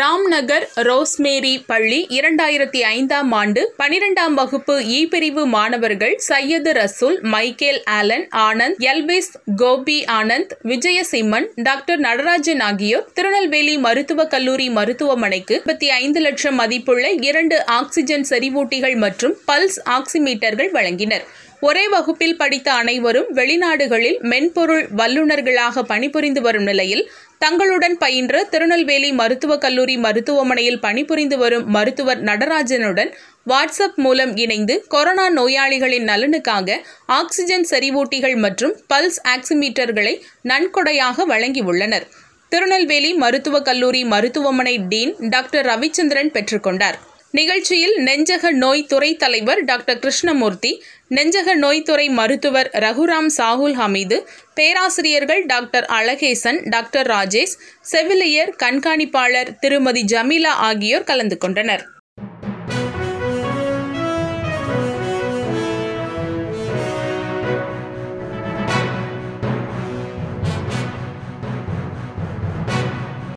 Ramnagar rosemary பள்ளி இரண்டாயிரத்தி ஐந்தாம் ஆண்டு பனிரெண்டாம் வகுப்பு இ பிரிவு மாணவர்கள் Syed Rasool Michael Alan Anand Elvis Gopi Anand Vijayasimman doctor Natarajan ஆகியோர் திருநெல்வேலி மருத்துவக் கல்லூரி மருத்துவமனைக்கு முப்பத்தி ஐந்து லட்சம் மதிப்புள்ள இரண்டு ஆக்சிஜன் செறிவூட்டிகள் மற்றும் பல்ஸ் ஆக்சிமீட்டர்கள் வழங்கினர் ஒரே வகுப்பில் படித்த அனைவரும் வெளிநாடுகளில் மென்பொருள் வல்லுநர்களாக பணிபுரிந்து வரும் நிலையில் தங்களுடன் பயின்ற திருநெல்வேலி மருத்துவக் கல்லூரி மருத்துவமனையில் பணிபுரிந்து வரும் மருத்துவர் நடராஜனுடன் வாட்ஸ்அப் மூலம் இணைந்து கொரோனா நோயாளிகளின் நலனுக்காக ஆக்சிஜன் செறிவூட்டிகள் மற்றும் பல்ஸ் ஆக்சிமீட்டர்களை நன்கொடையாக வழங்கியுள்ளனர் திருநெல்வேலி மருத்துவக் கல்லூரி மருத்துவமனை டீன் டாக்டர் ரவிச்சந்திரன் பெற்றுக்கொண்டார் நிகழ்ச்சியில் நெஞ்சக நோய் துறை தலைவர் டாக்டர் கிருஷ்ணமூர்த்தி நெஞ்சக நோய்த்துறை மருத்துவர் ரகுராம் சாகுல் ஹமீது பேராசிரியர்கள் டாக்டர் அழகேசன் டாக்டர் ராஜேஷ் செவிலியர் கண்காணிப்பாளர் திருமதி ஜமீலா ஆகியோர் கலந்து கொண்டனர்